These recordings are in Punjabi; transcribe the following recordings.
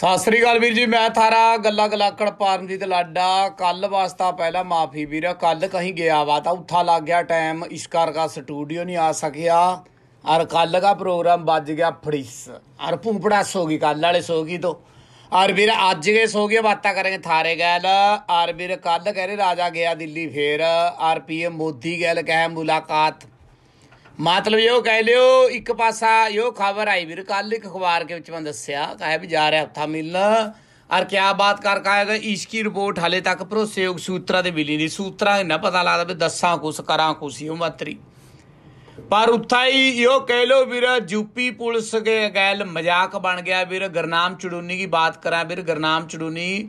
ਸਤਿ ਸ੍ਰੀ ਅਕਾਲ ਵੀਰ ਜੀ ਮੈਂ ਥਾਰਾ ਗੱਲਾਂ ਗਲਾਕੜ ਪਰਮਜੀਤ ਲਾਡਾ ਕੱਲ ਵਾਸਤਾ ਪਹਿਲਾਂ ਮਾਫੀ ਵੀਰ ਕੱਲ ਕਹੀਂ ਗਿਆ ਵਾ ਤਾਂ ਉੱਥਾ ਲੱਗ ਗਿਆ ਟਾਈਮ ਇਸ ਕਰਕੇ ਸਟੂਡੀਓ ਨਹੀਂ ਆ ਸਕਿਆ ਔਰ ਕੱਲ ਦਾ ਪ੍ਰੋਗਰਾਮ ਵੱਜ ਗਿਆ ਫੜੀਸ ਔਰ ਭੂਪੜਾ ਸੋ ਗਈ ਕੱਲ ਵਾਲੇ ਸੋ ਗਈ ਤੋਂ ਔਰ ਵੀਰ ਅੱਜ ਕੇ ਸੋ ਗਏ ਬਾਤਾਂ ਕਰਾਂਗੇ ਥਾਰੇ ਗੈਲ ਔਰ ਵੀਰ ਕੱਲ ਕਹਿ ਰਹੇ ਰਾਜਾ ਗਿਆ ਦਿੱਲੀ ਫੇਰ ਔਰ ਪੀਐਮ ਮੋਦੀ ਗੈਲ ਕਹਿ ਮੁਲਾਕਾਤ ਮਤਲਬ ਇਹੋ ਕਹਿ ਲਿਓ ਇੱਕ ਪਾਸਾ ਇਹੋ ਖਬਰ ਆਈ ਵੀਰ ਕੱਲ ਇੱਕ ਅਖਬਾਰ ਦੇ ਵਿੱਚ ਮੈਂ ਦੱਸਿਆ ਕਹੇ ਵੀ ਜਾ ਰਿਹਾ ਹੱਥਾ ਮਿਲ ਔਰ ਕਿਆ ਬਾਤ ਕਰ ਕਾਇਆ ਕਿ ਇਸ਼ਕੀ ਰਿਪੋਰਟ ਹਲੇ ਤੱਕ ਭਰੋਸੇਯੋਗ ਸੂਤਰਾ ਦੇ ਮਿਲੀ ਨਹੀਂ ਸੂਤਰਾ ਨਾ ਪਤਾ ਲੱਗਦਾ ਵੀ ਦੱਸਾਂ ਕੁਸ ਕਰਾਂ ਕੁਸੀ ਉਹ ਮਤਰੀ ਪਰ ਉਥਾਈ ਇਹੋ ਕਹਿ ਲਿਓ ਵੀਰ ਜੁਪੀ ਪੁਲਿਸ ਦੇ ਗੈਲ ਮਜ਼ਾਕ ਬਣ ਗਿਆ ਵੀਰ ਗਰਨਾਮ ਚੜੂਨੀ ਦੀ ਬਾਤ ਕਰਾਂ ਵੀਰ ਗਰਨਾਮ ਚੜੂਨੀ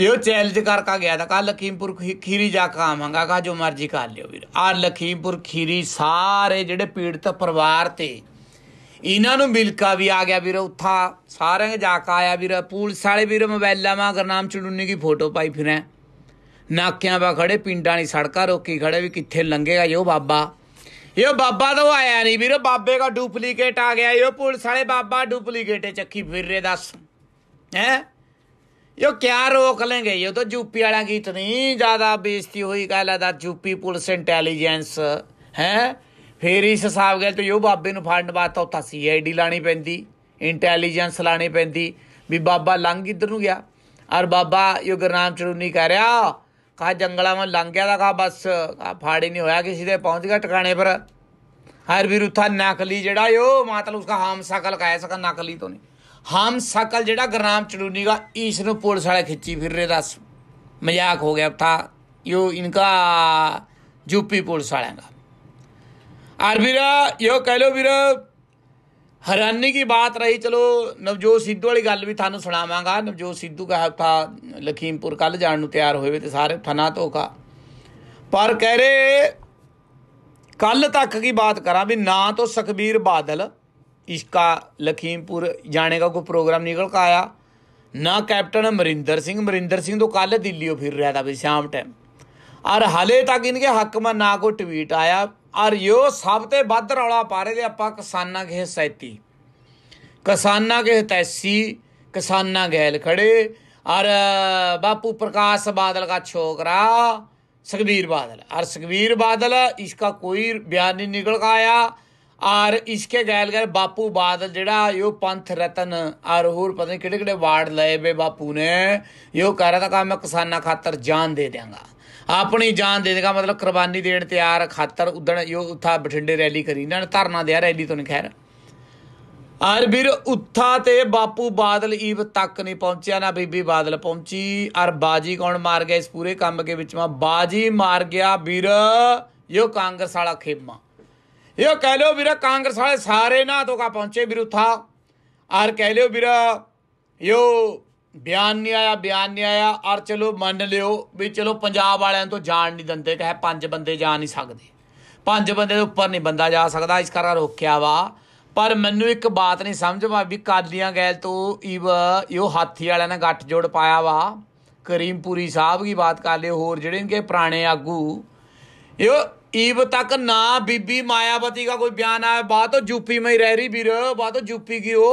ਇਹੋ ਚੈਲੰਜ ਕਰਕੇ ਗਿਆ ਤਾਂ ਕਾ ਲਖੀਮਪੁਰ ਖੀਰੀ ਜਾ ਕੇ ਆਵਾਂਗਾ ਕਾ ਜੋ ਮਰਜ਼ੀ ਕਰ ਲਿਓ ਵੀਰ ਆ ਲਖੀਮਪੁਰ ਖੀਰੀ ਸਾਰੇ ਜਿਹੜੇ ਪੀੜਤ ਪਰਿਵਾਰ ਤੇ ਇਹਨਾਂ ਨੂੰ ਮਿਲਕਾ ਵੀ ਆ ਗਿਆ ਵੀਰ ਉੱਥਾ ਸਾਰਿਆਂ ਜਾ ਕੇ ਆਇਆ ਵੀਰ ਪੁਲਿਸ ਵਾਲੇ ਵੀਰ ਮੋਬਾਈਲਾਂ ਮਾ ਗਰਨਾਮ ਚੜੁੰਨੀ ਦੀ ਫੋਟੋ ਪਾਈ ਫਿਰੇ ਨਾਕਿਆਂ ਵਾ ਖੜੇ ਪਿੰਡਾਂ ਦੀ ਸੜਕਾਂ ਰੋਕੀ ਖੜੇ ਵੀ ਕਿੱਥੇ ਲੰਗੇਗਾ ਇਹੋ ਬਾਬਾ ਇਹ ਬਾਬਾ ਤਾਂ ਆਇਆ ਨਹੀਂ ਵੀਰ ਬਾਬੇ ਦਾ ਡੁਪਲੀਕੇਟ ਆ ਗਿਆ ਇਹੋ ਪੁਲਿਸ ਵਾਲੇ ਬਾਬਾ ਡੁਪਲੀਕੇਟੇ ਚੱਕੀ ਫਿਰ ਰੇ ਦੱਸ ਹੈ यो क्या रोक लेंगे ये तो यूपी वाला की इतनी ज़्यादा बेइज्जती हुई कहलाता यूपी ਪੁਲਿਸ ਇੰਟੈਲੀਜੈਂਸ ਹੈ ਫੇਰ ਇਸ ਹਿਸਾਬ ਗੱਲ ਤੇ ਯੋ ਬਾਬੇ ਨੂੰ ਫੜਨ ਵਾਸਤੇ ਉੱਥਾ ਸੀਆਈਡੀ ਲਾਣੀ ਪੈਂਦੀ ਇੰਟੈਲੀਜੈਂਸ ਲਾਣੀ ਪੈਂਦੀ ਵੀ ਬਾਬਾ ਲੰਘ ਇੱਧਰ ਨੂੰ ਗਿਆ ਔਰ ਬਾਬਾ ਯੋ ਗਰਨਾਮ ਚੜੂਨੀ ਕਹਿ ਰਿਹਾ ਕਾ ਜੰਗਲਾਂ ਵਿੱਚ ਲੰਘ ਗਿਆ ਦਾ ਕਾ ਬਸ ਆ ਫਾੜੀ ਨਹੀਂ ਹੋਇਆ ਕਿਸੇ ਦੇ ਪਹੁੰਚ ਗਿਆ ਟਿਕਾਣੇ ਪਰ ਹਰ ਵੀਰ ਉੱਥਾ ਨਕਲੀ ਜਿਹੜਾ ਯੋ ਮਾਤਲ ਉਸਕਾ ਹਾਮ ਕਲ ਕਹੈ ਸਕਾ ਨਕਲੀ ਤੋਂ ਨਹੀਂ ਹਮ ਸਕਲ ਜਿਹੜਾ ਗਰਨਾਮ ਚੜੂਨੀ ਦਾ ਇਸ ਨੂੰ ਪੁਲਿਸ ਵਾਲੇ ਖਿੱਚੀ ਫਿਰ ਰਹੇ ਦੱਸ ਮਜ਼ਾਕ ਹੋ ਗਿਆ ਉੱਥਾ ਯੋ ਇਨਕਾ ਯੂਪੀ ਪੁਲਿਸ ਵਾਲਿਆਂ ਦਾ ਆਰ ਵੀਰਾ ਯੋ ਕਹਿ ਲੋ ਵੀਰਾ ਹੈਰਾਨੀ ਕੀ ਬਾਤ ਰਹੀ ਚਲੋ ਨਵਜੋਤ ਸਿੱਧੂ ਵਾਲੀ ਗੱਲ ਵੀ ਤੁਹਾਨੂੰ ਸੁਣਾਵਾਂਗਾ ਨਵਜੋਤ ਸਿੱਧੂ ਕਾ ਉੱਥਾ ਲਖੀਮਪੁਰ ਕੱਲ ਜਾਣ ਨੂੰ ਤਿਆਰ ਹੋਏ ਤੇ ਸਾਰੇ ਥਨਾ ਧੋਕਾ ਪਰ ਕਹਿ ਰਹੇ ਕੱਲ ਤੱਕ ਕੀ ਬਾਤ ਕਰਾਂ ਵੀ ਨਾ ਤੋਂ ਸੁਖਬੀਰ ਬਾਦਲ इसका लखीमपुर जाने का कोई प्रोग्राम निकल का आया ना कैप्टन अमरिंदर सिंह अमरिंदर सिंह तो कल दिल्ली फिर रहा था भाई शाम टाइम और हाले तक इनके हक में ना कोई ट्वीट आया और यो सबते बद रौला पा रहे थे आप किसाना के सैती किसाना के हतैसी किसाना गैल खड़े और बापू प्रकाश बादल का छोकरा सुखबीर बादल और सुखबीर बादल इसका कोई बयान नहीं निकल का आया ਔਰ ਇਸ਼ਕੇ ਗੈਲ ਗੈਲ ਬਾਪੂ ਬਾਦਲ ਜਿਹੜਾ ਇਹ ਪੰਥ ਰਤਨ ਔਰ ਹੋਰ ਪਤਾ ਨਹੀਂ ਕਿਹੜੇ ਕਿਹੜੇ ਵਾਰਡ ਲਏ ਬੇ ਬਾਪੂ ਨੇ ਇਹ ਕਰ ਰਿਹਾ ਤਾਂ ਕਹਾ ਮੈਂ ਕਿਸਾਨਾਂ ਖਾਤਰ ਜਾਨ ਦੇ ਦਿਆਂਗਾ ਆਪਣੀ ਜਾਨ ਦੇ ਦੇਗਾ ਮਤਲਬ ਕੁਰਬਾਨੀ ਦੇਣ ਤਿਆਰ ਖਾਤਰ ਉਦਣ ਇਹ ਉੱਥਾ ਬਠਿੰਡੇ ਰੈਲੀ ਕਰੀ ਇਹਨਾਂ ਨੇ ਧਰਨਾ ਦਿਆ ਰੈਲੀ ਤੋਂ ਖੈਰ ਔਰ ਵੀਰ ਉੱਥਾ ਤੇ ਬਾਪੂ ਬਾਦਲ ਈਵ ਤੱਕ ਨਹੀਂ ਪਹੁੰਚਿਆ ਨਾ ਬੀਬੀ ਬਾਦਲ ਪਹੁੰਚੀ ਔਰ ਬਾਜੀ ਕੌਣ ਮਾਰ ਗਿਆ ਇਸ ਪੂਰੇ ਕੰਮ ਦੇ ਵਿੱਚ ਮਾ ਬਾਜੀ ਮਾਰ ਗਿਆ ਵੀਰ ਯੋ ਕਾਂਗਰਸ ਵਾਲਾ ਖੇਮਾ ਇਹ ਕਹਿ ਲਿਓ ਵੀਰਾ ਕਾਂਗਰਸ ਵਾਲੇ ਸਾਰੇ ਨਾ ਤੋਂ ਕਾ ਪਹੁੰਚੇ ਵਿਰੁੱਥਾ ਆਰ ਕਹਿ ਲਿਓ ਵੀਰਾ ਯੋ ਬਿਆਨ ਨਹੀਂ ਆਇਆ ਬਿਆਨ ਨਹੀਂ ਆਇਆ ਔਰ ਚਲੋ ਮੰਨ ਲਿਓ ਵੀ ਚਲੋ ਪੰਜਾਬ ਵਾਲਿਆਂ ਤੋਂ ਜਾਣ ਨਹੀਂ ਦਿੰਦੇ ਕਹੇ ਪੰਜ ਬੰਦੇ ਜਾ ਨਹੀਂ ਸਕਦੇ ਪੰਜ ਬੰਦੇ ਦੇ ਉੱਪਰ ਨਹੀਂ ਬੰਦਾ ਜਾ ਸਕਦਾ ਇਸ ਕਰਕੇ ਰੋਕਿਆ ਵਾ ਪਰ ਮੈਨੂੰ ਇੱਕ ਬਾਤ ਨਹੀਂ ਸਮਝ ਆ ਵੀ ਕਾਲੀਆਂ ਗੈਲ ਤੋਂ ਇਵ ਯੋ ਹਾਥੀ ਵਾਲਿਆਂ ਨੇ ਗੱਠ ਜੋੜ ਪਾਇਆ ਵਾ ਕਰੀਮਪੂਰੀ ਸਾਹਿਬ ਦੀ ਬਾਤ ਕਰ ਲਿਓ ਹੋਰ ਜਿਹੜੇ ਨੇ ਪੁਰਾਣੇ ਆਗੂ ਯੋ ईब तक ना बीबी मायावती का कोई बयान आया बात तो यूपी में ही रह रही बीरो बात तो यूपी की हो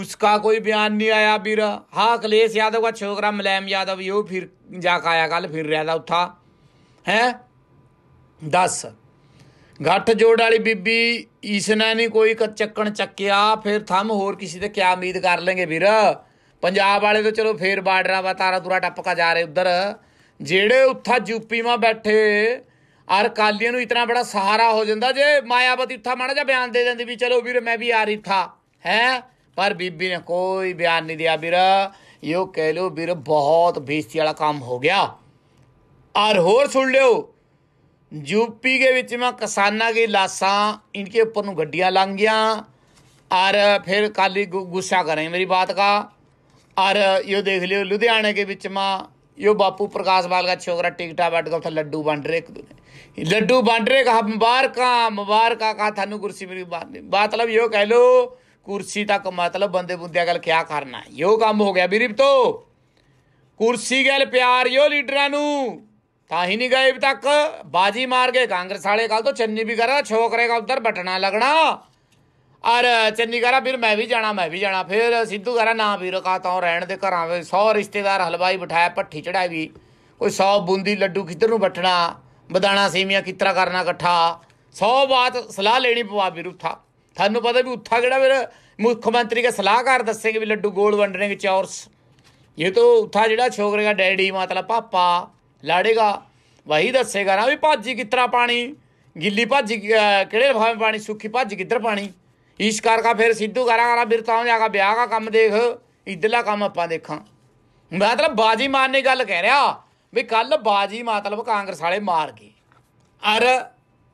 उसका कोई बयान नहीं आया बीर हाँ अखिलेश यादव का छोकरा मुलायम यादव यो फिर जाकर आया कल फिर यादव था हैं दस गठ वाली बीबी इसने नहीं कोई चक्कन चक्या फिर थम होर किसी से क्या उम्मीद कर लेंगे भीर पंजाब वाले तो चलो फिर बाडरा वा तारा तुरा टपका जा रहे उधर जेड़े उत्था यूपी में बैठे ਔਰ ਕਾਲੀਆਂ ਨੂੰ ਇਤਨਾ ਬੜਾ ਸਹਾਰਾ ਹੋ ਜਾਂਦਾ ਜੇ ਮਾਇਆਵਤੀ ਉੱਥਾ ਮਾੜਾ ਜਿਹਾ ਬਿਆਨ ਦੇ ਦਿੰਦੀ ਵੀ ਚਲੋ ਵੀਰ ਮੈਂ ਵੀ ਆ ਰਹੀ ਥਾ ਹੈ ਪਰ ਬੀਬੀ ਨੇ ਕੋਈ ਬਿਆਨ ਨਹੀਂ ਦਿਆ ਵੀਰ ਇਹੋ ਕਹਿ ਲਓ ਵੀਰ ਬਹੁਤ ਬੇਇੱਜ਼ਤੀ ਵਾਲਾ ਕੰਮ ਹੋ ਗਿਆ ਔਰ ਹੋਰ ਸੁਣ ਲਿਓ ਜੂਪੀ ਦੇ ਵਿੱਚ ਮੈਂ ਕਿਸਾਨਾਂ ਦੀ ਲਾਸਾਂ ਇਨਕੇ ਉੱਪਰ ਨੂੰ ਗੱਡੀਆਂ ਲੰਘੀਆਂ ਔਰ ਫਿਰ ਕਾਲੀ ਗੁੱਸਾ ਕਰੇ ਮੇਰੀ ਬਾਤ ਕਾ ਔਰ ਇਹੋ ਦੇਖ ਲਿਓ ਲੁਧਿਆਣੇ ਦੇ ਵਿੱਚ ਮਾ ਇਹੋ ਬਾਪੂ ਪ੍ਰਕਾਸ਼ ਬਾਲਗਾ ਛੋਗਰਾ ਟਿਕਟਾ ਵੱਟ ਕੇ ਉੱਥੇ ਲੱਡੂ ਵੰਡ ਰੇ ਇੱਕ ਦੂਜੇ ਲੱਡੂ बांट रहे कहा मुबारक मुबारक कहा थानू कुर्सी मेरी ਬਾਤ मतलब ਇਹੋ ਕਹਿ ਲੋ ਕੁਰਸੀ ਤੱਕ ਮਤਲਬ ਬੰਦੇ ਬੁੰਦਿਆ ਗੱਲ ਕਿਆ ਕਰਨਾ ਯੋ ਕੰਮ ਹੋ ਗਿਆ ਵੀਰਿਪ ਤੋਂ ਕੁਰਸੀ ਗੱਲ ਪਿਆਰ ਯੋ ਲੀਡਰਾਂ ਨੂੰ ਤਾਂ ਹੀ ਨਹੀਂ ਗਏ ਤੱਕ ਬਾਜੀ ਮਾਰ ਕੇ ਕਾਂਗਰਸ ਵਾਲੇ ਕੱਲ ਤੋਂ ਚੰਨੀ ਵੀ ਕਰਾ ਛੋਕਰੇਗਾ ਉਧਰ ਬਟਣਾ ਲੱਗਣਾ ਔਰ ਚੰਨੀ ਕਰਾ ਫਿਰ ਮੈਂ ਵੀ ਜਾਣਾ ਮੈਂ ਵੀ ਜਾਣਾ ਫਿਰ ਸਿੱਧੂ ਕਰਾ ਨਾ ਵੀਰ ਕਾ ਤਾਂ ਰਹਿਣ ਦੇ ਘਰਾਂ ਵਿੱਚ 100 ਰਿਸ਼ਤੇਦਾਰ ਹਲਵਾਈ ਬਿਠਾਇਆ ਪੱਠੀ ਚੜਾਈ ਵੀ ਕੋਈ 100 ਬੂੰਦੀ ਲੱਡੂ ਕਿੱਧਰ ਨੂੰ ਬਟਣਾ ਬਦਾਣਾ ਸੇਮੀਆਂ ਕਿਤਰਾ ਕਰਨਾ ਇਕੱਠਾ 100 ਬਾਤ ਸਲਾਹ ਲੈਣੀ ਪਵਾ ਵੀਰ ਉੱਥਾ ਤੁਹਾਨੂੰ ਪਤਾ ਵੀ ਉੱਥਾ ਕਿਹੜਾ ਮੇਰਾ ਮੁੱਖ ਮੰਤਰੀ ਦਾ ਸਲਾਹਕਾਰ ਦੱਸੇਗੇ ਵੀ ਲੱਡੂ ਗੋਲ ਵੰਡਣੇ ਵਿੱਚ ਔਰਸ ਇਹ ਤਾਂ ਉੱਥਾ ਜਿਹੜਾ ਛੋਕਰੇ ਦਾ ਡੈਡੀ ਮਤਲਬ ਪਾਪਾ ਲਾੜੇਗਾ ਵਹੀ ਦੱਸੇਗਾ ਨਾ ਵੀ ਭਾਜੀ ਕਿਤਰਾ ਪਾਣੀ ਗਿੱਲੀ ਭਾਜੀ ਕਿਹੜੇ ਭਾਵੇਂ ਪਾਣੀ ਸੁੱਕੀ ਭਾਜੀ ਕਿੱਧਰ ਪਾਣੀ ਇਸ ਕਰਕੇ ਫਿਰ ਸਿੱਧੂ ਕਰਾਂਗਾ ਜਾ ਜਾਗਾ ਵਿਆਹ ਦਾ ਕੰਮ ਦੇਖ ਇਧਰਲਾ ਕੰਮ ਆਪਾਂ ਦੇਖਾਂ ਮਤਲਬ ਬਾਜੀ ਮਾਰਨੇ ਗੱਲ ਕਹਿ ਰਿਹਾ ਵੀ ਕੱਲ ਬਾਜੀ ਮਤਲਬ ਕਾਂਗਰਸ ਵਾਲੇ ਮਾਰ ਗਏ ਅਰ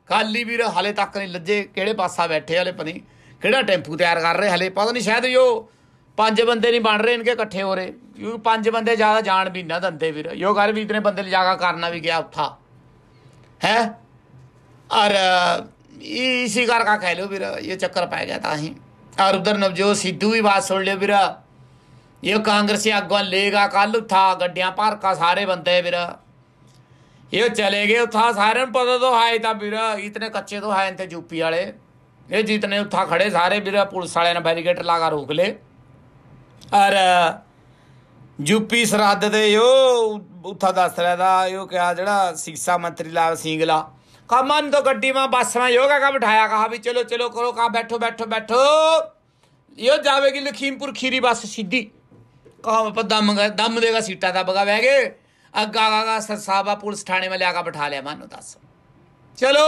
ਖਾਲੀ ਵੀਰ ਹਲੇ ਤੱਕ ਨਹੀਂ ਲੱਜੇ ਕਿਹੜੇ ਪਾਸਾ ਬੈਠੇ ਹਲੇ ਪਨੀ ਕਿਹੜਾ ਟੈਂਪੂ ਤਿਆਰ ਕਰ ਰਹੇ ਹਲੇ ਪਤਾ ਨਹੀਂ ਸ਼ਾਇਦ ਯੋ ਪੰਜ ਬੰਦੇ ਨਹੀਂ ਬਣ ਰਹੇ ਇਨਕੇ ਇਕੱਠੇ ਹੋ ਰਹੇ ਕਿਉਂਕਿ ਪੰਜ ਬੰਦੇ ਜ਼ਿਆਦਾ ਜਾਣ ਵੀ ਨਾ ਦੰਦੇ ਵੀਰ ਯੋ ਘਰ ਵੀ ਇਤਨੇ ਬੰਦੇ ਲਿਜਾਗਾ ਕਰਨਾ ਵੀ ਗਿਆ ਉੱਥਾ ਹੈ ਅਰ इसी कार का कह ਲੋ वीर ये ਚੱਕਰ पा ਗਿਆ था ही और उधर नवजोत सिद्धू भी बात सुन लियो ਇਹ ਕਾਂਗਰਸੀ ਆਗੂ ਲੇਗਾ ਕੱਲ ਉਥਾ ਗੱਡੀਆਂ ਭਰ ਕਾ ਸਾਰੇ ਬੰਦੇ ਵੀਰ ਇਹ ਚਲੇ ਗਏ ਉਥਾ ਸਾਰਿਆਂ ਨੂੰ ਪਤਾ ਤੋਂ ਹਾਇ ਤਾਂ ਵੀਰ ਇਤਨੇ ਕੱਚੇ ਤੋਂ ਹਾਏ ਤੇ ਯੂਪੀ ਵਾਲੇ ਇਹ ਜਿਤਨੇ ਉਥਾ ਖੜੇ ਸਾਰੇ ਵੀਰ ਪੁਲਿਸ ਵਾਲਿਆਂ ਨੇ ਬੈਰੀਕੇਡ ਲਾਗਾ ਰੋਕ ਲੇ ਅਰ ਯੂਪੀ ਸਰਹੱਦ ਦੇ ਯੋ ਉਥਾ ਦੱਸ ਰਿਹਾ ਦਾ ਯੋ ਕਿਹਾ ਜਿਹੜਾ ਸਿੱਖਿਆ ਮੰਤਰੀ ਲਾਲ ਸਿੰਘਲਾ ਕਮਨ ਤੋਂ ਗੱਡੀ ਮਾਂ ਬੱਸ ਯੋਗਾ ਕਾ ਬਿਠਾਇਆ ਕਹਾ ਵੀ ਚਲੋ ਚਲੋ ਕਰੋ ਕਾ ਬੈਠੋ ਬੈਠੋ ਬੈਠੋ ਇਹ ਜਾਵੇਗੀ ਲਖੀਮਪੁਰ ਖੀਰੀ ਬੱਸ ਸਿੱਧੀ ਕਾਮ ਪਦਮ ਦਮ ਦਮ ਦੇਗਾ सीटा ਦਾ ਬਗਾ ਬਹਿ ਗਏ ਅੱਗਾ ਆਗਾ ਸਰਸਾਬਾ ਪੁਲਿਸ ਥਾਣੇ ਮੇ ਲਿਆ ਕੇ ਬਿਠਾ ਲਿਆ ਮਾਨੂੰ ਦੱਸ ਚਲੋ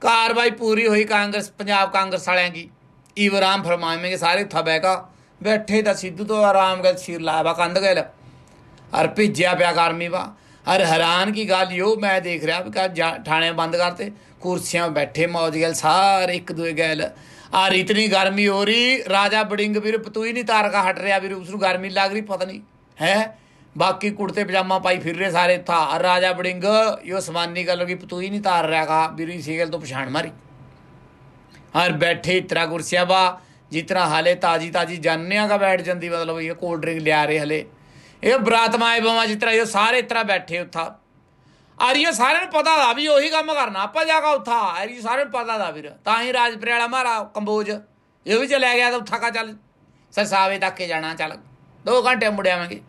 ਕਾਰਵਾਈ ਪੂਰੀ ਹੋਈ ਕਾਂਗਰਸ ਪੰਜਾਬ ਕਾਂਗਰਸ ਵਾਲਿਆਂ ਦੀ ਈਵਰਾਮ ਕਿ ਸਾਰੇ ਥਾ ਬੈਗਾ ਬੈਠੇ ਤਾਂ ਸਿੱਧੂ ਤੋਂ ਆਰਾਮ ਗੱਲ ਸਿਰ ਲਾਵਾ ਕੰਧ ਗਏ ਅਰ ਭਿੱਜਿਆ ਪਿਆ ਗਰਮੀ ਵਾ ਅਰ ਹੈਰਾਨ ਕੀ ਗੱਲ ਯੋ ਮੈਂ ਦੇਖ ਰਿਹਾ ਵੀ ਕਾ ਥਾਣੇ ਬੰਦ ਕਰਤੇ ਕੁਰਸੀਆਂ ਬੈਠੇ ਮੌਜ ਗੈਲ ਸਾਰੇ ਇੱਕ ਦੂਏ ਗੈਲ ਆ ਇਤਨੀ ਗਰਮੀ ਹੋ ਰਹੀ ਰਾਜਾ ਬੜਿੰਗ ਵੀਰ ਪਤੂਈ ਨਹੀਂ ਤਾਰਕਾ ਹਟ ਰਿਹਾ ਵੀਰ ਉਸ ਨੂੰ ਗਰਮੀ ਲੱਗ ਰਹੀ ਪਤਾ ਨਹੀਂ ਹੈ ਬਾਕੀ ਕੁੜਤੇ ਪਜਾਮਾ ਪਾਈ ਫਿਰ ਰਹੇ ਸਾਰੇ ਥਾ ਆ ਰਾਜਾ ਬੜਿੰਗ ਯੋ ਸਮਾਨੀ ਗੱਲ ਹੋ ਗਈ ਪਤੂਈ ਨਹੀਂ ਤਾਰ ਰਿਹਾਗਾ ਵੀਰ ਸੀਗਲ ਤੋਂ ਪਛਾਣ ਮਾਰੀ ਹਰ ਬੈਠੇ ਤਰਾ ਬਾ ਜਿਤਨਾ ਹਾਲੇ ਤਾਜੀ ਤਾਜੀ ਜਾਣਿਆਗਾ ਬੈਠ ਜਾਂਦੀ ਮਤਲਬ ਇਹ ਕੋਲਡ ਡਰਿੰਕ ਲਿਆ ਰਹੇ ਹਲੇ ਇਹ ਬਰਾਤਮਾਏ ਬਵਾ ਜਿਤਨਾ ਇਹ ਸਾਰੇ ਤਰਾ ਬੈਠੇ ਉਥਾ ਆਰੀਆ ਸਾਰਿਆਂ ਨੂੰ ਪਤਾ ਦਾ ਵੀ ਉਹੀ ਕੰਮ ਕਰਨਾ ਆਪਾਂ ਜਾਗਾ ਉੱਥਾ ਆਰੀ ਸਾਰਿਆਂ ਨੂੰ ਪਤਾ ਦਾ ਵੀਰ ਤਾਂ ਹੀ ਰਾਜਪੁਰੇ ਵਾਲਾ ਮਹਾਰਾ ਕੰਬੋਜ ਇਹ ਵੀ ਚਲੇ ਗਿਆ ਤਾਂ ਉੱਥਾ ਕਾ ਚੱਲ ਸਰਸਾਵੇ ਤੱਕ ਕੇ ਜਾਣਾ ਚੱਲ 2 ਘੰਟੇ ਮੁੜਿਆਵਾਂਗੇ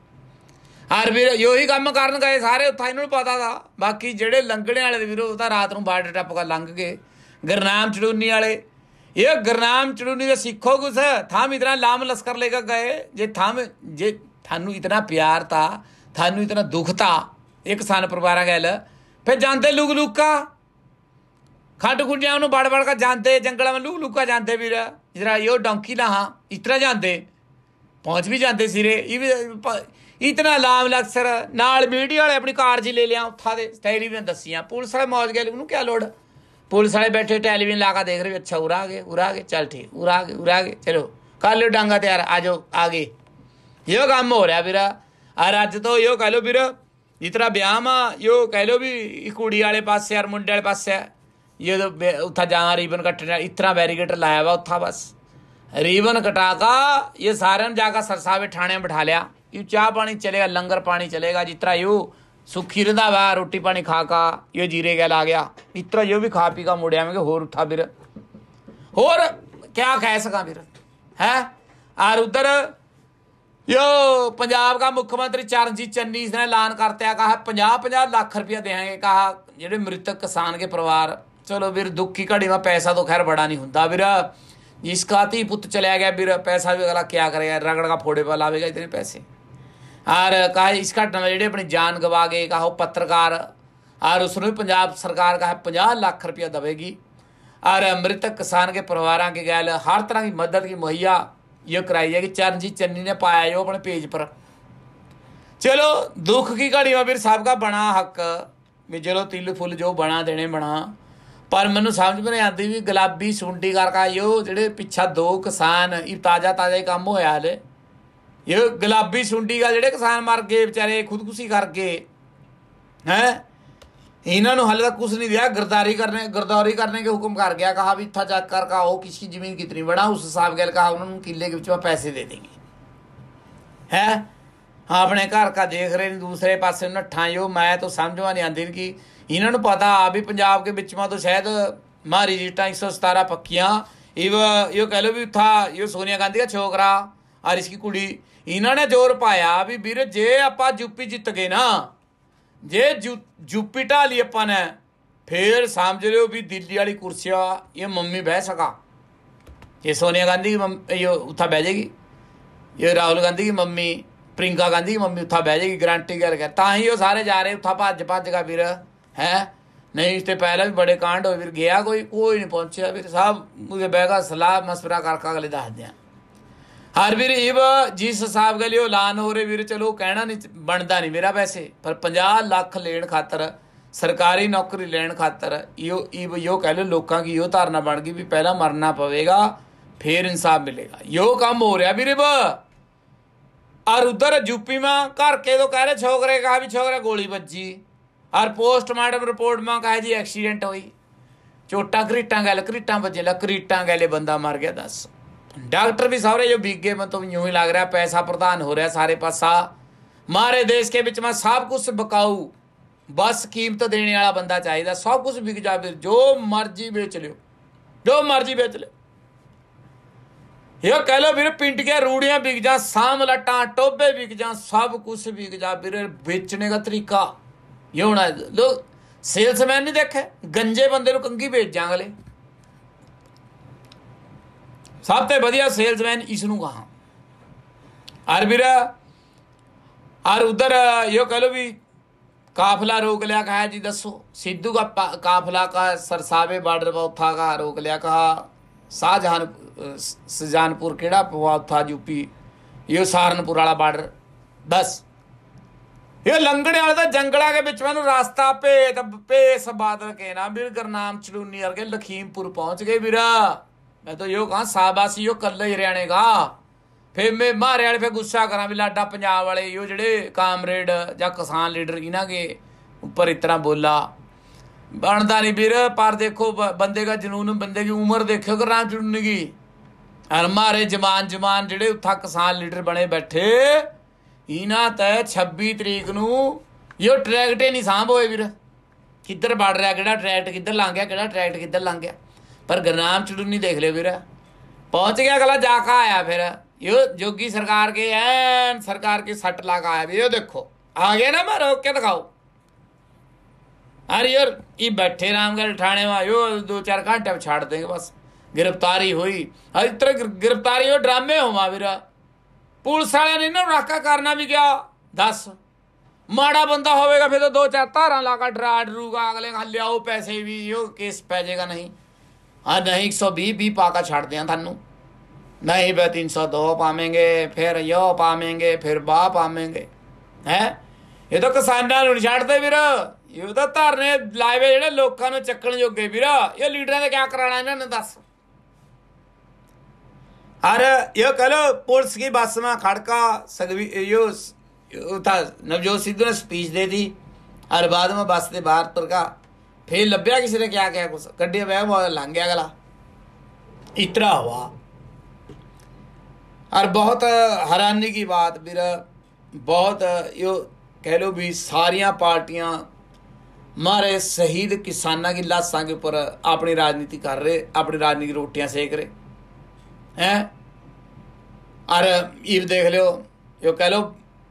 ਹਰ ਵੀਰ ਯੋਹੀ ਕੰਮ ਕਰਨ ਗਏ ਸਾਰੇ ਉੱਥਾ ਇਹਨਾਂ ਨੂੰ ਪਤਾ ਦਾ ਬਾਕੀ ਜਿਹੜੇ ਲੰਗੜੇ ਵਾਲੇ ਵੀਰੋ ਉਹ ਤਾਂ ਰਾਤ ਨੂੰ ਬਾਰਡਰ ਟੱਪ ਕਾ ਲੰਘ ਗਏ ਗਰਨਾਮ ਚੜੂਨੀ ਵਾਲੇ ਇਹ ਗਰਨਾਮ ਚੜੂਨੀ ਦੇ ਸਿੱਖੋ ਕੁਛ ਥਾਮ ਇਤਨਾ ਲਾਮ ਲਸਕਰ ਲੈ ਕੇ ਗਏ ਜੇ ਥਾਮ ਜੇ ਤੁਹਾਨੂੰ ਇਤਨਾ ਪਿਆਰ ਤਾ ਤੁਹਾਨੂੰ ਇਤਨਾ ਦੁੱਖ ਤਾ ਇਹ ਕਿਸਾਨ ਪਰਿਵਾਰਾਂ ਗੈਲ ਫਿਰ ਜਾਂਦੇ ਲੂਕ ਲੂਕਾ ਖੱਡ ਖੁੱਡਿਆਂ ਉਹਨੂੰ ਬੜ ਬੜ ਕਾ ਜਾਂਦੇ ਜੰਗਲਾਂ ਵਿੱਚ ਲੂਕ ਲੂਕਾ ਜਾਂਦੇ ਵੀਰ ਜਿਹੜਾ ਇਹ ਡੌਂਕੀ ਹਾਂ ਇਤਰਾ ਜਾਂਦੇ ਪਹੁੰਚ ਵੀ ਜਾਂਦੇ ਸਿਰੇ ਇਹ ਵੀ ਇਤਨਾ ਲਾਮ ਲਕਸਰ ਨਾਲ ਮੀਡੀਆ ਵਾਲੇ ਆਪਣੀ ਕਾਰ ਜੀ ਲੈ ਲਿਆ ਉੱਥਾ ਦੇ ਟੈਲੀਵਿਜ਼ਨ ਦੱਸੀਆਂ ਪੁਲਿਸ ਵਾਲੇ ਮੌਜ ਗਏ ਉਹਨੂੰ ਕਿਆ ਲੋੜ ਪੁਲਿਸ ਵਾਲੇ ਬੈਠੇ ਟੈਲੀਵਿਜ਼ਨ ਲਾ ਕੇ ਦੇਖ ਰਹੇ ਅੱਛਾ ਉਰਾ ਗਏ ਉਰਾ ਗਏ ਚੱਲ ਠੀਕ ਉਰਾ ਗਏ ਉਰਾ ਗਏ ਚਲੋ ਕੱਲ ਡਾਂਗਾ ਤਿਆਰ ਆਜੋ ਆ ਗਏ ਇਹ ਕੰਮ ਹੋ ਰਿਹਾ ਵੀਰਾ ਆ ਅੱਜ ਤੋਂ ਇਹੋ ਕਹ ਲੋ ਵੀਰਾ ਤਰ੍ਹਾਂ ਵਿਆਹ ਮਾ ਯੋ ਕਹਿ ਲੋ ਵੀ ਕੁੜੀ ਵਾਲੇ ਪਾਸੇ ਯਾਰ ਮੁੰਡੇ ਵਾਲੇ ਪਾਸੇ ਜਦੋਂ ਉੱਥਾ ਜਾਂ ਰੀਬਨ ਇਸ ਤਰ੍ਹਾਂ ਬੈਰੀਗੇਟਰ ਲਾਇਆ ਵਾ ਉੱਥਾ ਬਸ ਰੀਬਨ ਕਟਾ ਇਹ ਸਾਰਿਆਂ ਜਾ ਕੇ ਸਰਸਾਵੇ ਠਾਣੇ ਬਿਠਾ ਲਿਆ ਇਹ ਚਾਹ ਪਾਣੀ ਚਲੇਗਾ ਲੰਗਰ ਪਾਣੀ ਚਲੇਗਾ ਤਰ੍ਹਾਂ ਯੋ ਸੁਖੀ ਰਹਿੰਦਾ ਵਾ ਰੋਟੀ ਪਾਣੀ ਖਾ ਕਾ ਇਹ ਜੀਰੇ ਗੈ ਲਾ ਗਿਆ ਤਰ੍ਹਾਂ ਯੋ ਵੀ ਖਾ ਪੀ ਕਾ ਮੁੜਿਆ ਮੈਂ ਕਿ ਹੋਰ ਉੱਥਾ ਵੀਰ ਹੋਰ ਕਿਆ ਕਹਿ ਸਕਾਂ ਵੀਰ ਹੈ ਆਰ ਉਧਰ ਯੋ ਪੰਜਾਬ ਦਾ ਮੁੱਖ ਮੰਤਰੀ ਚਰਨਜੀਤ ਚੰਨੀ ਨੇ ਐਲਾਨ ਕਰਤਿਆ ਕਹਾ 50 50 ਲੱਖ ਰੁਪਏ ਦੇਾਂਗੇ ਕਹਾ ਜਿਹੜੇ ਮ੍ਰਿਤਕ ਕਿਸਾਨ ਦੇ ਪਰਿਵਾਰ ਚਲੋ ਵੀਰ ਦੁੱਖ ਦੀ ਘੜੀ ਦਾ ਪੈਸਾ ਤੋਂ ਖੈਰ ਬੜਾ ਨਹੀਂ ਹੁੰਦਾ ਵੀਰ ਜਿਸ ਕਾਤੀ ਪੁੱਤ ਚਲਿਆ ਗਿਆ ਵੀਰ ਪੈਸਾ ਵੀ ਅਗਲਾ ਕਿਆ ਕਰੇਗਾ ਰਗੜ ਦਾ ਫੋੜੇ ਪਾ ਲਾਵੇਗਾ ਇਤਨੇ ਪੈਸੇ ਔਰ ਕਹਾ ਇਸ ਘਟਨਾ ਜਿਹੜੇ ਆਪਣੀ ਜਾਨ ਗਵਾ ਗਏ ਕਹਾ ਉਹ ਪੱਤਰਕਾਰ ਔਰ ਉਸ ਨੂੰ ਪੰਜਾਬ ਸਰਕਾਰ ਕਹਾ 50 ਲੱਖ ਰੁਪਏ ਦੇਵੇਗੀ ਔਰ ਮ੍ਰਿਤਕ ਕਿਸਾਨ ਕੇ ਪਰਿਵਾਰਾਂ ਕੇ ਗੈਲ ਹਰ ਤਰ੍ਹਾਂ ਦੀ ਮਦਦ ਕੀ ਮੁਹੱਈਆ ਇਹ ਕਰਾਈ ਹੈ ਕਿ ਚਰਨਜੀਤ ਚੰਨੀ ਨੇ ਪਾਇਆ ਜੋ ਆਪਣੇ ਪੇਜ ਪਰ ਚਲੋ ਦੁੱਖ ਕੀ ਘੜੀ घड़ी ਫਿਰ फिर ਬਣਾ ਹੱਕ ਵੀ ਚਲੋ ਤਿਲ ਫੁੱਲ ਜੋ ਬਣਾ ਦੇਣੇ ਬਣਾ ਪਰ ਮੈਨੂੰ ਸਮਝ ਨਹੀਂ ਆਉਂਦੀ ਵੀ ਗੁਲਾਬੀ ਸੁੰਡੀ ਕਰਕਾ ਜੋ ਜਿਹੜੇ ਪਿੱਛਾ ਦੋ ਕਿਸਾਨ ਇਹ ਤਾਜ਼ਾ ਤਾਜ਼ਾ ਕੰਮ ਹੋਇਆ ਹਲੇ ਇਹ ਗੁਲਾਬੀ ਸੁੰਡੀ ਦਾ ਜਿਹੜੇ ਕਿਸਾਨ ਮਰ ਗਏ ਵਿਚਾਰੇ ਖੁਦਕੁਸ਼ੀ ਕਰਕੇ ਹੈ ਇਹਨਾਂ ਨੂੰ ਹਾਲੇ ਤੱਕ ਕੁਝ ਨਹੀਂ ਵਿਆਹ ਗਰਦਾਰੀ ਕਰਨੇ ਗਰਦਾਰੀ ਕਰਨੇ ਕੇ ਹੁਕਮ ਕਰ ਗਿਆ ਕਹਾ ਵੀ ਇੱਥਾ ਚੱਕ ਕਰ ਕਾ ਉਹ ਕਿਸ ਕੀ ਜ਼ਮੀਨ ਕਿਤਨੀ ਬੜਾ ਉਸ ਹਿਸਾਬ ਗੈਲ ਕਹਾ ਉਹਨਾਂ ਨੂੰ ਕਿੱਲੇ ਵਿੱਚ ਮੈਂ ਪੈਸੇ ਦੇ ਦੇਗੇ ਹੈ ਆਪਣੇ ਘਰ ਕਾ ਦੇਖ ਰਹੇ ਨੇ ਦੂਸਰੇ ਪਾਸੇ ਨੱਠਾਂ ਜੋ ਮੈਂ ਤਾਂ ਸਮਝਵਾ ਨਹੀਂ ਆਂਦੀ ਕਿ ਇਹਨਾਂ ਨੂੰ ਪਤਾ ਆ ਵੀ ਪੰਜਾਬ ਕੇ ਵਿੱਚ ਮਾਂ ਤੋਂ ਸ਼ਾਇਦ ਮਾਰੀ ਜੀਟਾਂ 117 ਪੱਕੀਆਂ ਇਹ ਇਹ ਕਹ ਲੋ ਵੀ ਥਾ ਇਹ ਸੋਨੀਆ ਗਾਂਧੀ ਦਾ ਛੋਕਰਾ ਇਸ ਕੀ ਕੁੜੀ ਇਹਨਾਂ ਨੇ ਜ਼ੋਰ ਪਾਇਆ ਵੀ ਵੀਰ ਜੇ ਆਪਾਂ ਜੁੱਪੀ ਜਿੱਤ ਗਏ ਨਾ जे ਜੇ ਜੁਪੀ ਢਾਲੀ ਆਪਾਂ ने फिर समझ लो भी दिल्ली वाली कुर्सियाँ ये मम्मी बह सका ये सोनिया गांधी की मम्मी ये उठा बह जाएगी ये राहुल गांधी की मम्मी प्रियंका गांधी की मम्मी उठा बह जाएगी गरंटी गल ता ही वो सारे जा रहे उठा भज भज का फिर है नहीं इससे पहले भी बड़े कांड हो फिर गया कोई कोई नहीं पहुंचा फिर सब मुझे बहगा सलाह मशवरा करके अगले दस दिया ਹਰ ਵੀਰ ਇਹ ਜੀਸਸ ਸਾਹਿਬ ਗਲਿਓ ਐਲਾਨ ਹੋ ਰੇ ਵੀਰ ਚਲੋ ਕਹਿਣਾ ਨਹੀਂ ਬਣਦਾ ਨਹੀਂ ਮੇਰਾ ਵੈਸੇ ਪਰ 50 ਲੱਖ ਲੈਣ ਖਾਤਰ ਸਰਕਾਰੀ ਨੌਕਰੀ ਲੈਣ ਖਾਤਰ ਇਹੋ ਇਹ ਯੋ ਕਹਿ ਲੋ ਲੋਕਾਂ ਕੀ ਇਹੋ ਧਾਰਨਾ ਬਣ ਗਈ ਵੀ ਪਹਿਲਾਂ ਮਰਨਾ ਪਵੇਗਾ ਫੇਰ ਇਨਸਾਫ ਮਿਲੇਗਾ ਯੋ ਕੰਮ ਹੋ ਰਿਹਾ ਵੀਰੇ ਬਾ और ਉਧਰ ਜੁਪੀ ਮਾਂ ਘਰ ਕੇ ਤੋਂ ਕਹਿ ਰਹੇ ਛੋਕਰੇ कहा ਵੀ ਛੋਕਰੇ ਗੋਲੀ ਵੱਜੀ और ਪੋਸਟਮਾਰਟਮ ਰਿਪੋਰਟ ਮਾਂ ਕਹੇ ਜੀ ਐਕਸੀਡੈਂਟ ਹੋਈ चोटा घरीटा ਗੱਲ घरीटा ਵੱਜੇ ਲੱਕਰੀਟਾਂ ਗੱਲੇ ਬੰਦਾ ਮਰ ਗਿਆ ਦੱਸ ਡਾਕਟਰ ਵੀ ਸਾਰੇ ਜੋ ਵਿਗੇ ਮੈਂ ਤੋਂ यूं ਹੀ ਲੱਗ ਰਿਹਾ ਪੈਸਾ पैसा ਹੋ ਰਿਹਾ ਸਾਰੇ ਪਾਸਾ ਮਾਰੇ ਦੇਸ਼ ਕੇ ਵਿੱਚ ਮੈਂ ਸਭ ਕੁਝ ਬਕਾਉ ਬਸ ਕੀਮਤ ਦੇਣ ਵਾਲਾ ਬੰਦਾ ਚਾਹੀਦਾ ਸਭ ਕੁਝ ਵਿਕ ਜਾ ਫਿਰ ਜੋ ਮਰਜ਼ੀ ਵੇਚ ਲਿਓ ਜੋ ਮਰਜ਼ੀ ਵੇਚ ਲਿਓ ਇਹ ਕਹਿ ਲੋ ਵੀਰ ਪਿੰਟ ਕੇ ਰੂੜੀਆਂ ਵਿਕ ਜਾ ਸਾਮ ਲਟਾਂ ਟੋਬੇ ਵਿਕ ਜਾ ਸਭ ਕੁਝ ਵਿਕ ਜਾ ਵੀਰ ਵੇਚਣੇ ਦਾ ਤਰੀਕਾ ਇਹ ਹੋਣਾ ਲੋਕ ਸੇਲਸਮੈਨ ਨਹੀਂ ਦੇਖੇ ਗੰਜੇ ਬੰਦੇ ਨੂੰ ਕੰਗੀ ਵੇਚ ਜਾਂਗਲੇ सब तो ਵਧੀਆ सेल्समैन ਇਸ ਨੂੰ ਕਹਾ ਆਰ ਵੀਰਾ उधर यो कह लो भी काफला रोक लिया कहा जी दसो सिद्धू का काफला का सरसावे बॉर्डर पर था कहा रोक लिया कहा शाहजहान शाहजहानपुर केड़ा प्रभाव था यूपी यो सहारनपुर वाला बॉर्डर दस ये लंघने वाले तो जंगड़ा के बीच में रास्ता पे तब तो पे सब बादल के ना बिरगर नाम चलूनी के लखीमपुर पहुंच गए बीरा ਮੈਂ ਤਾਂ ਯੋ ਕਹਾਂ ਸਾਬਾਸੀ ਉਹ ਕੱਲੇ ਹੀ ਰਹਿਣੇਗਾ ਫੇ ਮੈਂ ਮਾਰੇ ਵਾਲੇ ਫੇ ਗੁੱਸਾ ਕਰਾਂ ਵੀ ਲਾਡਾ ਪੰਜਾਬ ਵਾਲੇ ਯੋ ਜਿਹੜੇ ਕਾਮਰੇਡ ਜਾਂ ਕਿਸਾਨ ਲੀਡਰ ਇਹਨਾਂ ਕੇ ਉੱਪਰ ਇਤਨਾ ਬੋਲਾ ਬਣਦਾ ਨਹੀਂ ਵੀਰ ਪਰ ਦੇਖੋ ਬੰਦੇ ਦਾ ਜਨੂਨ ਬੰਦੇ ਦੀ ਉਮਰ ਦੇਖਿਓ ਕਿ ਰਾਮ ਜੁੜਨਗੀ ਹਰ ਮਾਰੇ ਜਮਾਨ ਜਮਾਨ ਜਿਹੜੇ ਉੱਥਾ ਕਿਸਾਨ ਲੀਡਰ ਬਣੇ ਬੈਠੇ ਇਹਨਾਂ ਤੈ 26 ਤਰੀਕ ਨੂੰ ਯੋ ਟਰੈਕਟੇ ਨਹੀਂ ਸਾਂਭ ਹੋਏ ਵੀਰ ਕਿੱਧਰ ਵੜ ਰਿਹਾ ਕਿਹੜਾ ਟਰੈਕਟ ਕਿੱਧਰ ਲੰਘ ਗਿਆ ਕਿਹੜਾ ਟਰੈਕਟ ਕਿੱਧਰ ਲੰਘ ਗਿਆ पर गनाम नहीं देख ले फिर पहुंच गया गला जाका आया फिर यो जोगी सरकार के एन सरकार के सट ला का आया यो देखो आ गया ना मैं रोक के दिखाओ अरे यार ये बैठे रामगढ़ ठाणे में यो दो चार घंटे छाड़ देंगे बस गिरफ्तारी हुई अरे तरह गिरफ्तारी हो ड्रामे हो मावीरा पुलिस वाले ने ना राका करना भी क्या दस माड़ा बंदा होगा फिर तो दो चार तारा का डरा डरूगा अगले लियाओ पैसे भी यो केस पैजेगा नहीं ਆ ਨਹੀਂ 120 ਵੀ ਪਾ ਕੇ ਛੱਡ ਦਿਆਂ ਤੁਹਾਨੂੰ ਨਹੀਂ ਬੇ 302 ਪਾਵੇਂਗੇ ਫਿਰ ਯੋ ਪਾਵੇਂਗੇ ਫਿਰ ਬਾ ਪਾਵੇਂਗੇ ਹੈ ਇਹ ਤਾਂ ਕਿਸਾਨਾਂ ਨੂੰ ਛੱਡਦੇ ਵੀਰ ਇਹ ਤਾਂ ਧਰਨੇ ਲਾਈਵੇ ਜਿਹੜੇ ਲੋਕਾਂ ਨੂੰ ਚੱਕਣ ਜੋਗੇ ਵੀਰ ਇਹ ਲੀਡਰਾਂ ਦੇ ਕਿਆ ਕਰਾਣਾ ਇਹਨਾਂ ਨੇ ਦੱਸ ਅਰ ਇਹ ਲੋ ਪੁਲਿਸ ਕੀ ਬੱਸ ਮਾ ਖੜਕਾ ਸਗਵੀ ਯੋ ਤਾਂ ਨਵਜੋਤ ਸਿੱਧੂ ਨੇ ਸਪੀਚ ਦੇ ਦੀ ਅਰ ਬਾਅਦ ਮਾ ਬੱਸ ਦੇ ਬਾਹਰ ਤੁਰਕਾ ਫੇਰ ਲੱਭਿਆ ਕਿਸੇ ਨੇ ਕਿਆ ਕਿਆ ਕੁਸ ਕੱਢਿਆ ਵਹਿ ਲੰਘ ਗਿਆ ਅਗਲਾ ਇਤਰਾ ਹਵਾ ਔਰ ਬਹੁਤ ਹੈਰਾਨੀ ਕੀ ਬਾਤ ਵੀਰ ਬਹੁਤ ਇਹ ਕਹਿ ਲੋ ਵੀ ਸਾਰੀਆਂ ਪਾਰਟੀਆਂ ਮਾਰੇ ਸ਼ਹੀਦ ਕਿਸਾਨਾਂ ਦੀ ਲਾਸ਼ਾਂ ਦੇ ਉੱਪਰ ਆਪਣੀ ਰਾਜਨੀਤੀ ਕਰ ਰਹੇ ਆਪਣੀ ਰਾਜਨੀਤੀ ਰੋਟੀਆਂ ਸੇਕ ਰਹੇ ਹੈ ਔਰ ਇਹ ਦੇਖ ਲਿਓ ਇਹ ਕਹਿ ਲੋ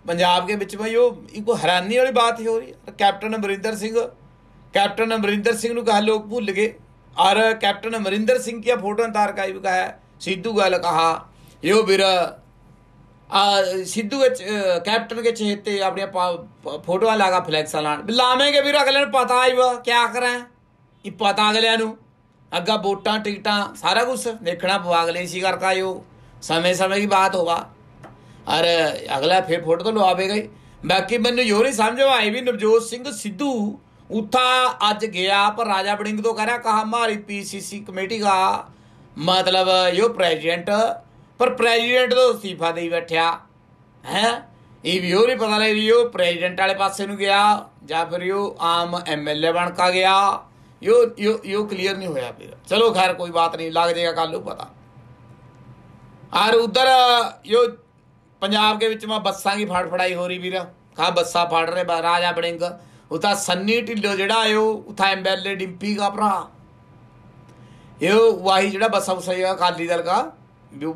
ਪੰਜਾਬ ਦੇ ਵਿੱਚ ਵੀ ਉਹ ਇੱਕ ਹੈਰਾਨੀ ਵਾਲੀ ਬਾਤ ਹੀ ਹੋ ਰਹੀ ਹੈ ਕੈਪਟਨ ਅਮਰਿੰਦਰ ਸਿੰਘ ਕੈਪਟਨ ਅਮਰਿੰਦਰ ਸਿੰਘ ਨੂੰ ਕਹਾ ਲੋਕ ਭੁੱਲ ਗਏ ਔਰ ਕੈਪਟਨ ਅਮਰਿੰਦਰ ਸਿੰਘ ਕੀ ਫੋਟੋ ਤਾਰ ਕਾਇਬ ਕਹਾ ਸਿੱਧੂ ਗੱਲ ਕਹਾ ਯੋ ਵੀਰ ਆ ਸਿੱਧੂ ਵਿੱਚ ਕੈਪਟਨ ਕੇ ਚਿਹਤੇ ਆਪਣੀਆਂ ਫੋਟੋਆਂ ਲਾਗਾ ਫਲੈਕਸ ਲਾਣ ਲਾਵੇਂਗੇ ਵੀਰ ਅਗਲੇ ਨੂੰ ਪਤਾ ਆਈ ਵਾ ਕੀ ਕਰਾਂ ਇਹ ਪਤਾ ਅਗਲਿਆਂ ਨੂੰ ਅੱਗਾ ਵੋਟਾਂ ਟਿਕਟਾਂ ਸਾਰਾ ਕੁਝ ਦੇਖਣਾ ਪਵਾ ਅਗਲੇ ਸੀ ਕਰਕਾ ਯੋ ਸਮੇਂ ਸਮੇਂ ਦੀ ਬਾਤ ਹੋਵਾ ਔਰ ਅਗਲਾ ਫੇਰ ਫੋਟੋ ਤੋਂ ਲਵਾਵੇਗਾ ਬਾਕੀ ਮੈਨੂੰ ਯੋ ਨਹੀਂ ਸਮਝ ਆਈ ਵੀ ਨਵਜੋਤ ਸਿੰਘ ਸਿੱਧੂ ਉਥਾ ਅੱਜ ਗਿਆ ਪਰ ਰਾਜਾ ਬੜਿੰਗ ਤੋਂ ਕਹ ਰਿਹਾ ਕਹਾ ਮਾਰੀ ਪੀਸੀਸੀ ਕਮੇਟੀ ਦਾ ਮਤਲਬ ਯੋ ਪ੍ਰੈਜ਼ੀਡੈਂਟ ਪਰ ਪ੍ਰੈਜ਼ੀਡੈਂਟ ਤੋਂ ਅਸਤੀਫਾ ਦੇ ਬੈਠਿਆ ਹੈ ਇਹ ਵੀ ਹੋਰੀ ਹੀ ਪਤਾ ਲੈ ਰਿਹਾ ਪ੍ਰੈਜ਼ੀਡੈਂਟ ਵਾਲੇ ਪਾਸੇ ਨੂੰ ਗਿਆ ਜਾਂ ਫਿਰ ਯੋ ਆਮ ਐਮਐਲਏ ਬਣ ਕੇ ਗਿਆ ਯੋ ਯੋ ਯੋ ਕਲੀਅਰ ਨਹੀਂ ਹੋਇਆ ਫਿਰ ਚਲੋ ਖੈਰ ਕੋਈ ਬਾਤ ਨਹੀਂ ਲੱਗ ਜਾਏਗਾ ਕੱਲ ਨੂੰ ਪਤਾ ਔਰ ਉਧਰ ਯੋ ਪੰਜਾਬ ਦੇ ਵਿੱਚ ਮਾ ਬੱਸਾਂ ਦੀ ਫੜਫੜਾਈ ਹੋ ਰਹੀ ਵੀਰ ਕਾ ਬੱਸਾਂ ਫੜ ਰਹੇ ਰਾਜਾ ਬੜਿੰਗ उतना सन्नी ढिल्लो जेह्ड़ा ऐ ओह् उत्थै एमएलए डिम्पी का भ्राऽ एह् वाही जेह्ड़ा बसा बसा अकाली दल का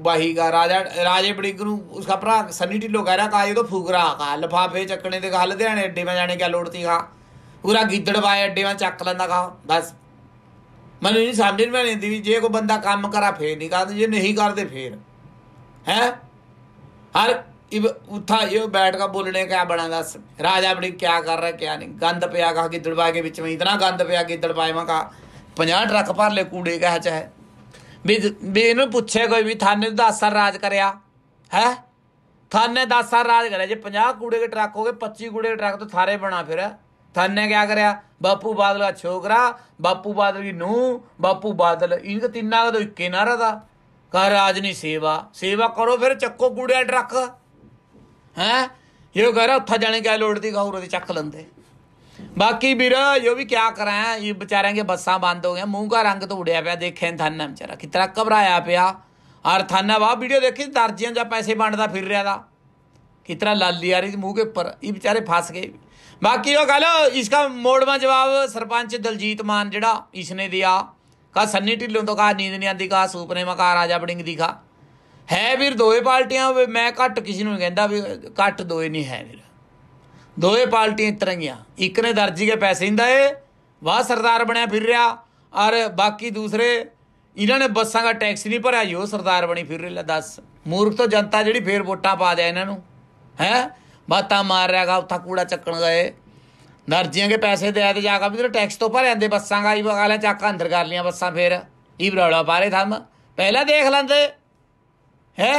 वाही का राजा राजे बड़िंग उसका भरा सन्नी ढिलो कह रहा कहा ये तो फूकरा कहा लिफाफे चकने के कहा लुधियाने अड्डे में जाने क्या लौटती थी पूरा गिदड़ पाए अड्डे में चक लेना कहा बस मैं नहीं समझ में नहीं दी जे कोई बंदा काम करा फिर नहीं कर ये नहीं करते फिर है हर ਇਬ ਉਥਾ ਇਹ ਬੈਠ ਕੇ ਬੋਲਣੇ ਕਾ ਬਣਾ ਦੱਸ ਰਾਜਾ ਬੜੀ ਕਿਆ ਕਰ ਰਿਹਾ ਕਿਆ ਨਹੀਂ ਗੰਦ ਪਿਆ ਕਾ ਗਿੱਦੜ ਪਾ ਕੇ ਵਿੱਚ ਮੈਂ ਇਤਨਾ ਗੰਦ ਪਿਆ ਗਿੱਦੜ ਪਾਏ ਮਾ ਕਾ 50 ਟਰੱਕ ਭਰ ਲੈ ਕੂੜੇ ਕਾ ਚਾਹੇ ਵੀ ਵੀ ਇਹਨੂੰ ਪੁੱਛੇ ਕੋਈ ਵੀ ਥਾਨੇ ਦਾ ਅਸਰ ਰਾਜ ਕਰਿਆ ਹੈ ਥਾਨੇ ਦਾ ਅਸਰ ਰਾਜ ਕਰਿਆ ਜੇ 50 ਕੂੜੇ ਦੇ ਟਰੱਕ ਹੋ ਗਏ 25 ਕੂੜੇ ਦੇ ਟਰੱਕ ਤੋਂ ਥਾਰੇ ਬਣਾ ਫਿਰ ਥਾਨੇ ਕਿਆ ਕਰਿਆ ਬਾਪੂ ਬਾਦਲ ਦਾ ਛੋਕਰਾ ਬਾਪੂ ਬਾਦਲ ਦੀ ਨੂੰ ਬਾਪੂ ਬਾਦਲ ਇਹਨਾਂ ਤਿੰਨਾਂ ਦਾ ਇੱਕੇ ਨਾਰਾ ਦਾ ਕਰ ਰਾਜ ਨਹੀਂ ਸੇਵਾ ਸੇਵਾ ਕਰੋ ਫਿਰ ਚੱਕੋ ਕੂੜੇ ਟਰੱਕ ਹੈ ਇਹ ਕਹ ਰਿਹਾ ਉੱਥਾ ਜਾਣੇ ਕਿਆ ਲੋੜ ਦੀ ਗਾਉਰ ਉਹਦੀ ਚੱਕ ਲੰਦੇ ਬਾਕੀ ਵੀਰ ਇਹ ਵੀ ਕਿਆ ਕਰਾਂ ਇਹ ਵਿਚਾਰਿਆਂ ਕੇ ਬੱਸਾਂ ਬੰਦ ਹੋ ਗਿਆ ਮੂੰਹ ਦਾ ਰੰਗ ਤਾਂ ਉੜਿਆ ਪਿਆ ਦੇਖੇ ਥਾਨਾ ਵਿਚਾਰਾ ਕਿਤਰਾ ਘਬਰਾਇਆ ਪਿਆ ਔਰ ਥਾਨਾ ਵਾ ਵੀਡੀਓ ਦੇਖੀ ਦਰਜੀਆਂ ਦਾ ਪੈਸੇ ਵੰਡਦਾ ਫਿਰ ਰਿਹਾ ਦਾ ਕਿਤਰਾ ਲਾਲੀ ਆ ਰਹੀ ਮੂੰਹ ਕੇ ਉੱਪਰ ਇਹ ਵਿਚਾਰੇ ਫਸ ਗਏ ਬਾਕੀ ਉਹ ਗੱਲ ਇਸਕਾ ਮੋੜਵਾ ਜਵਾਬ ਸਰਪੰਚ ਦਲਜੀਤ ਮਾਨ ਜਿਹੜਾ ਇਸਨੇ ਦਿਆ ਕਾ ਸੰਨੀ ਢਿੱਲੋਂ ਤੋਂ ਕਾ ਨੀਂਦ ਨਹੀਂ ਆਂਦੀ ਕਾ ਸੂਪਨੇ ਮਕਾ ਰਾਜਾ ਬੜਿੰਗ ਦਿਖਾ ਹੈ ਵੀਰ ਦੋਏ ਪਾਰਟੀਆਂ ਮੈਂ ਘੱਟ ਕਿਸੇ ਨੂੰ ਕਹਿੰਦਾ ਵੀ ਘੱਟ ਦੋਏ ਨਹੀਂ ਹੈ ਵੀਰ ਦੋਏ ਪਾਰਟੀਆਂ ਇਤਰੀਆਂ ਇੱਕ ਨੇ ਦਰਜੀ ਕੇ ਪੈਸੇ ਦਿੰਦਾ ਏ ਵਾਹ ਸਰਦਾਰ ਬਣਿਆ ਫਿਰ ਰਿਹਾ ਔਰ ਬਾਕੀ ਦੂਸਰੇ ਇਹਨਾਂ ਨੇ ਬੱਸਾਂ ਦਾ ਟੈਕਸ ਨਹੀਂ ਭਰਿਆ ਜੋ ਸਰਦਾਰ ਬਣੀ ਫਿਰ ਰਿਹਾ ਦੱਸ ਮੂਰਖ ਤੋਂ ਜਨਤਾ ਜਿਹੜੀ ਫੇਰ ਵੋਟਾਂ ਪਾ ਦਿਆ ਇਹਨਾਂ ਨੂੰ ਹੈ ਬਾਤਾਂ ਮਾਰ ਗਾ ਉੱਥਾ ਕੂੜਾ ਚੱਕਣ ਗਏ ਦਰਜੀਆਂ ਕੇ ਪੈਸੇ ਦੇ ਆ ਤੇ ਜਾ ਕੇ ਵੀ ਟੈਕਸ ਤੋਂ ਭਰ ਜਾਂਦੇ ਬੱਸਾਂ ਦਾ ਹੀ ਲੈ ਚੱਕ ਅੰਦਰ ਕਰ ਲੀਆਂ ਬੱਸਾਂ ਫੇਰ ਇਹ ਬਰੌੜਾ ਪਾਰੇ ਥੰਮ ਪਹਿਲਾਂ ਦੇਖ ਲੈਂਦੇ ਹੈ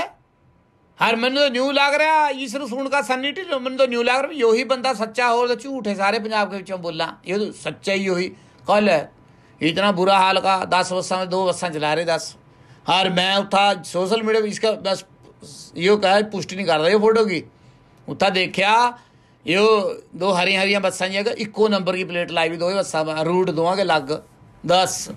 ਹਰ ਮਨ ਨੂੰ ਨਿਊ ਲੱਗ ਰਿਹਾ ਇਸ ਨੂੰ ਸੁਣ ਕਾ ਸੈਨਿਟੀ ਨੂੰ ਮੈਨੂੰ ਤਾਂ ਨਿਊ ਲੱਗ ਰਿਹਾ ਯੋਹੀ ਬੰਦਾ ਸੱਚਾ ਹੋਰ ਤਾਂ ਝੂਠ ਹੈ ਸਾਰੇ ਪੰਜਾਬ ਦੇ ਵਿੱਚੋਂ ਬੋਲਾਂ ਇਹ ਸੱਚਾ ਹੀ ਹੋਈ ਕੱਲ ਇਤਨਾ ਬੁਰਾ ਹਾਲ ਕਾ 10 ਵਸਾਂ ਦੇ 2 ਵਸਾਂ ਚਲਾ ਰਹੇ ਦੱਸ ਹਰ ਮੈਂ ਉੱਥਾ ਸੋਸ਼ਲ ਮੀਡੀਆ ਵਿੱਚ ਇਸ ਦਾ ਇਹੋ ਕਹਾ ਪੁਸ਼ਟੀ ਨਹੀਂ ਕਰਦਾ ਇਹ ਫੋਟੋ ਕੀ ਉੱਥਾ ਦੇਖਿਆ ਇਹ ਦੋ ਹਰੀਆਂ ਹਰੀਆਂ ਬੱਸਾਂ ਜਿਹਾ ਇੱਕੋ ਨੰਬਰ ਦੀ ਪਲੇਟ ਲਾਈ ਵੀ ਦੋਵੇਂ ਬੱਸਾਂ ਰੂਟ ਦੋਆਂ ਕੇ ਲੱਗ ਦੱਸ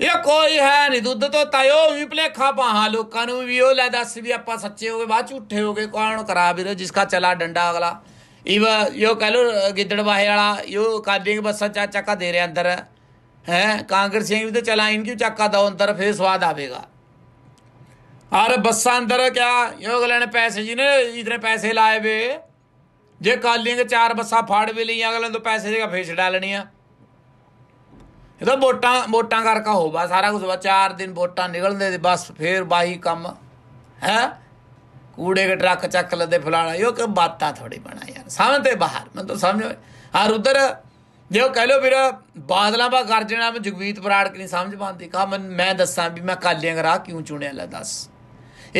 ਇਹ ਕੋਈ ਹੈ ਨਹੀਂ ਦੁੱਧ ਤੋਂ ਤਾਇਓ ਵੀ ਭਲੇਖਾ ਪਾਹਾ ਲੋਕਾਂ ਨੂੰ ਵੀ ਉਹ ਲੈ ਦੱਸ ਵੀ ਆਪਾਂ ਸੱਚੇ ਹੋਗੇ ਬਾਅਦ ਝੂਠੇ ਹੋਗੇ ਕੌਣ ਕਰਾ ਵੀਰ ਜਿਸ ਦਾ ਚਲਾ ਡੰਡਾ ਅਗਲਾ ਇਹ ਯੋ ਕਹ ਲੋ ਗਿੱਦੜ ਵਾਹੇ ਵਾਲਾ ਯੋ ਕਾਡਿੰਗ ਬੱਸਾਂ ਚਾ ਚੱਕਾ ਦੇ ਰਿਆ ਅੰਦਰ ਹੈ ਸਿੰਘ ਵੀ ਤੇ ਚਲਾ ਕਿਉਂ ਚੱਕਾ ਦੋ ਅੰਦਰ ਫੇਰ ਸਵਾਦ ਆਵੇਗਾ ਔਰ ਬੱਸਾਂ ਅੰਦਰ ਕਿਆ ਯੋ ਅਗਲੇ ਨੇ ਪੈਸੇ ਜੀ ਨੇ ਇਤਨੇ ਪੈਸੇ ਲਾਏ ਵੇ ਜੇ ਕਾਲਿੰਗ ਚਾਰ ਬੱਸਾਂ ਫਾੜ ਵੀ ਲਈਆਂ ਅਗਲੇ ਤੋਂ ਪੈਸੇ ਦੇਗਾ ਫੇਰ ਛਡਾ ਲੈਣੀਆਂ ਇਹ ਤਾਂ ਵੋਟਾਂ ਵੋਟਾਂ ਕਰਕੇ ਹੋਵਾ ਸਾਰਾ ਕੁਝ ਵਾ ਚਾਰ ਦਿਨ ਵੋਟਾਂ ਨਿਕਲਦੇ ਤੇ ਬਸ ਫੇਰ ਬਾਹੀ ਕੰਮ ਹੈ ਕੂੜੇ ਦੇ ਟਰੱਕ ਚੱਕ ਲਦੇ ਫਲਾਣਾ ਯੋ ਕਿ ਬਾਤਾਂ ਥੋੜੀ ਬਣਾ ਯਾਰ ਸਮਝ ਤੇ ਬਾਹਰ ਮੈਂ ਤਾਂ ਸਮਝੋ ਹਰ ਉਧਰ ਜੇ ਉਹ ਕਹ ਲੋ ਵੀਰ ਬਾਦਲਾਂ ਬਾ ਗਰਜਣਾ ਮੈਂ ਜਗਵੀਤ ਬਰਾੜ ਕਿ ਨਹੀਂ ਸਮਝ ਪਾਉਂਦੀ ਕਹਾ ਮੈਂ ਮੈਂ ਦੱਸਾਂ ਵੀ ਮੈਂ ਕਾਲਿਆਂ ਰਾਹ ਕਿਉਂ ਚੁਣਿਆ ਲੈ ਦੱਸ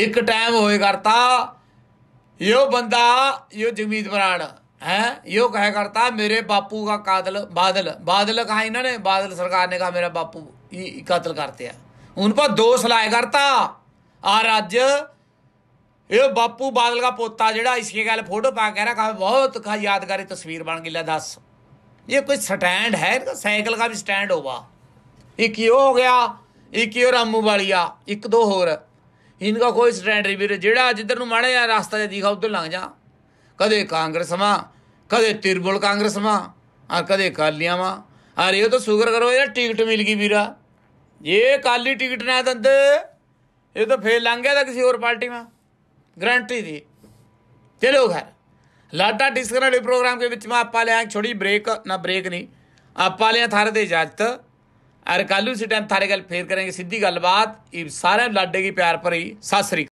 ਇੱਕ ਟਾਈਮ ਹੋਏ ਕਰਤਾ ਯੋ ਬੰਦਾ ਯੋ ਜਗਵੀਤ ਬਰਾੜ ਹੈ ਇਹੋ ਕਹਿ ਕਰਤਾ ਮੇਰੇ ਬਾਪੂ ਦਾ ਕਾਤਲ ਬਾਦਲ ਬਾਦਲ ਕਹਾ ਇਹਨਾਂ ਨੇ ਬਾਦਲ ਸਰਕਾਰ ਨੇ ਕਹਾ ਮੇਰਾ ਬਾਪੂ ਇਹ ਕਾਤਲ ਕਰਤੇ ਆ ਹੁਣ ਪਾ ਦੋਸ ਲਾਇ ਕਰਤਾ ਆ ਰਾਜ ਇਹ ਬਾਪੂ ਬਾਦਲ ਦਾ ਪੋਤਾ ਜਿਹੜਾ ਇਸੇ ਗੱਲ ਫੋਟੋ ਪਾ ਕੇ ਰਿਹਾ ਬਹੁਤ ਖਾ ਯਾਦਗਾਰੀ ਤਸਵੀਰ ਬਣ ਗਈ ਲੈ ਦੱਸ ਇਹ ਕੋਈ ਸਟੈਂਡ ਹੈ ਇਹ ਸਾਈਕਲ ਦਾ ਵੀ ਸਟੈਂਡ ਹੋਵਾ ਇਹ ਇਹ ਹੋ ਗਿਆ ਇੱਕ ਇਹ ਰਾਮੂ ਵਾਲੀਆ ਇੱਕ ਦੋ ਹੋਰ ਇਹਨਾਂ ਦਾ ਕੋਈ ਸਟੈਂਡ ਨਹੀਂ ਵੀਰੇ ਜਿਹੜਾ ਜਿੱਧਰ ਨੂੰ ਮਾੜਾ ਜਿਹਾ ਰਸਤਾ ਜਿਹਾ ਦਿਖਾ ਉਧਰ ਲੰਘ ਜਾ ਕਦੇ ਕਾਂਗਰਸਵਾ ਕਦੇ ਤਿਰਬਲ ਕਾਂਗਰਸਵਾ ਆ ਕਦੇ ਕਾਲੀਆਂਵਾ ਆ ਰਿਓ ਤਾਂ ਸ਼ੁਕਰ करो ये टिकट मिल गई ਵੀਰਾ ये अकाली टिकट ना ਦੰਦੇ ये तो फिर लंघ गया था किसी और पार्टी में गरंटी थी चलो खैर लाटा डिस्कनरी प्रोग्राम के बीच में आप लिया छोड़ी ब्रेक ना ब्रेक नहीं आप लिया थारे थे इजाजत अरे कल इसी टाइम थारे गल फेर करेंगे सीधी गलबात सारे लाडे की प्यार पर ही सासरी